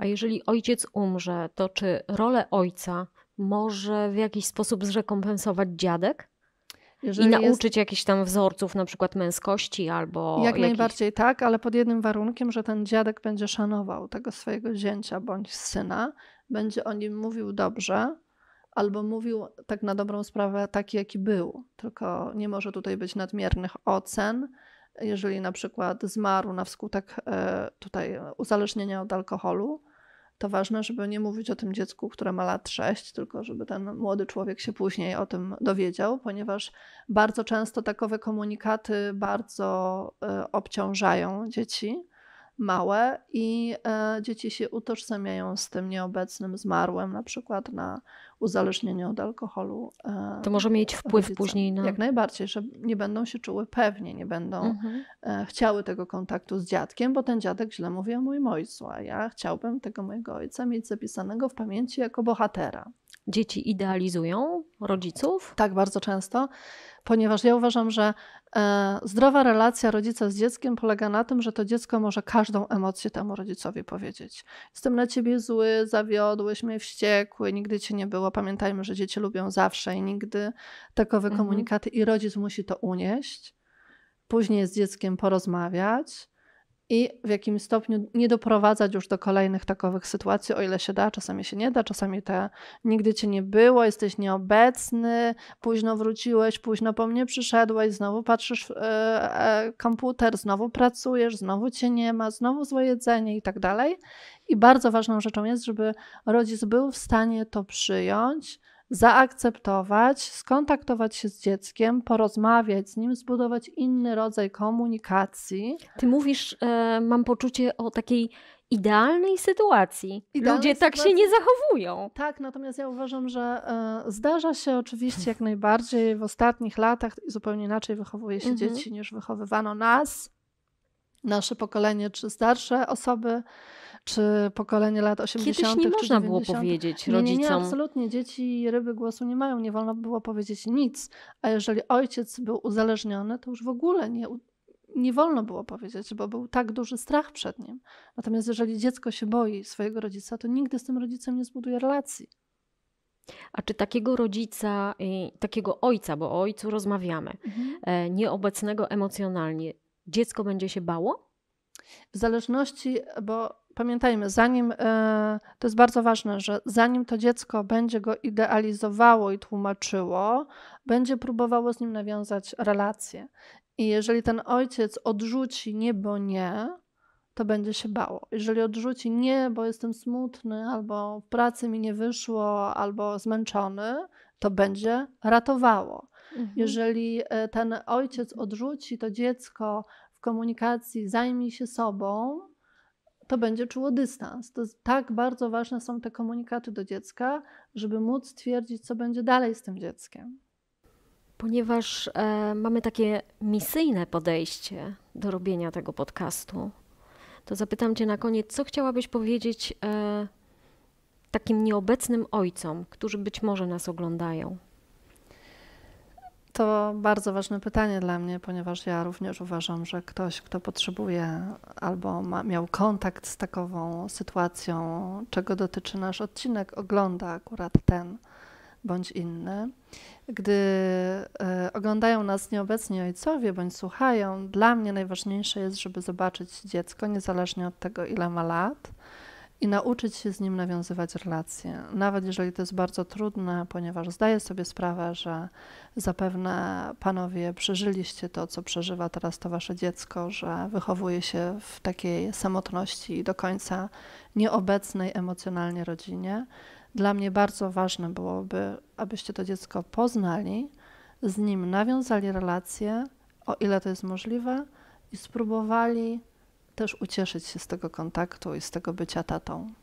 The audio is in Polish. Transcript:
A jeżeli ojciec umrze, to czy rolę ojca może w jakiś sposób zrekompensować dziadek? Jeżeli I nauczyć jest... jakichś tam wzorców, na przykład męskości albo. Jak jakich... najbardziej tak, ale pod jednym warunkiem, że ten dziadek będzie szanował tego swojego zięcia bądź syna, będzie o nim mówił dobrze, albo mówił tak na dobrą sprawę taki, jaki był. Tylko nie może tutaj być nadmiernych ocen. Jeżeli na przykład zmarł na wskutek e, tutaj uzależnienia od alkoholu, to ważne, żeby nie mówić o tym dziecku, które ma lat 6, tylko żeby ten młody człowiek się później o tym dowiedział, ponieważ bardzo często takowe komunikaty bardzo e, obciążają dzieci małe i e, dzieci się utożsamiają z tym nieobecnym, zmarłym, na przykład na uzależnieniu od alkoholu. E, to może mieć wpływ później na. Jak najbardziej, że nie będą się czuły pewnie, nie będą mhm. E, chciały tego kontaktu z dziadkiem, bo ten dziadek źle mówi o moim ojcu, a ja chciałbym tego mojego ojca mieć zapisanego w pamięci jako bohatera dzieci idealizują rodziców? Tak, bardzo często, ponieważ ja uważam, że e, zdrowa relacja rodzica z dzieckiem polega na tym, że to dziecko może każdą emocję temu rodzicowi powiedzieć. Jestem na ciebie zły, zawiodłeś mnie, wściekły, nigdy cię nie było. Pamiętajmy, że dzieci lubią zawsze i nigdy takowe mhm. komunikaty, i rodzic musi to unieść. Później z dzieckiem porozmawiać i w jakim stopniu nie doprowadzać już do kolejnych takowych sytuacji, o ile się da, czasami się nie da, czasami te nigdy cię nie było, jesteś nieobecny, późno wróciłeś, późno po mnie przyszedłeś, znowu patrzysz w e, e, komputer, znowu pracujesz, znowu cię nie ma, znowu złe jedzenie i tak dalej. I bardzo ważną rzeczą jest, żeby rodzic był w stanie to przyjąć, zaakceptować, skontaktować się z dzieckiem, porozmawiać z nim, zbudować inny rodzaj komunikacji. Ty mówisz, e, mam poczucie o takiej idealnej sytuacji. Idealnej Ludzie sytuacji. tak się nie zachowują. Tak, natomiast ja uważam, że e, zdarza się oczywiście jak najbardziej w ostatnich latach zupełnie inaczej wychowuje się mhm. dzieci niż wychowywano nas, nasze pokolenie czy starsze osoby czy pokolenie lat 80. Kiedyś nie można było powiedzieć rodzicom. Nie, nie, nie, absolutnie. Dzieci ryby głosu nie mają, nie wolno było powiedzieć nic. A jeżeli ojciec był uzależniony, to już w ogóle nie, nie wolno było powiedzieć, bo był tak duży strach przed nim. Natomiast jeżeli dziecko się boi swojego rodzica, to nigdy z tym rodzicem nie zbuduje relacji. A czy takiego rodzica, y, takiego ojca, bo o ojcu rozmawiamy, mhm. E, nieobecnego emocjonalnie, dziecko będzie się bało? W zależności, bo pamiętajmy, zanim e, to jest bardzo ważne, że zanim to dziecko będzie go idealizowało i tłumaczyło, będzie próbowało z nim nawiązać relacje. I jeżeli ten ojciec odrzuci nie, bo nie, to będzie się bało. Jeżeli odrzuci nie, bo jestem smutny, albo w pracy mi nie wyszło, albo zmęczony, to będzie ratowało. Mhm. Jeżeli e, ten ojciec odrzuci to dziecko w komunikacji, zajmij się sobą, to będzie czuło dystans. To tak bardzo ważne są te komunikaty do dziecka, żeby móc stwierdzić, co będzie dalej z tym dzieckiem. Ponieważ e, mamy takie misyjne podejście do robienia tego podcastu, to zapytam Cię na koniec, co chciałabyś powiedzieć e, takim nieobecnym ojcom, którzy być może nas oglądają? To bardzo ważne pytanie dla mnie, ponieważ ja również uważam, że ktoś, kto potrzebuje albo ma, miał kontakt z takową sytuacją, czego dotyczy nasz odcinek, ogląda akurat ten bądź inny. Gdy y, oglądają nas nieobecni ojcowie bądź słuchają, dla mnie najważniejsze jest, żeby zobaczyć dziecko, niezależnie od tego, ile ma lat i nauczyć się z nim nawiązywać relacje, nawet jeżeli to jest bardzo trudne, ponieważ zdaję sobie sprawę, że zapewne panowie przeżyliście to, co przeżywa teraz to wasze dziecko, że wychowuje się w takiej samotności i do końca nieobecnej emocjonalnie rodzinie. Dla mnie bardzo ważne byłoby, abyście to dziecko poznali, z nim nawiązali relacje, o ile to jest możliwe, i spróbowali też ucieszyć się z tego kontaktu i z tego bycia tatą.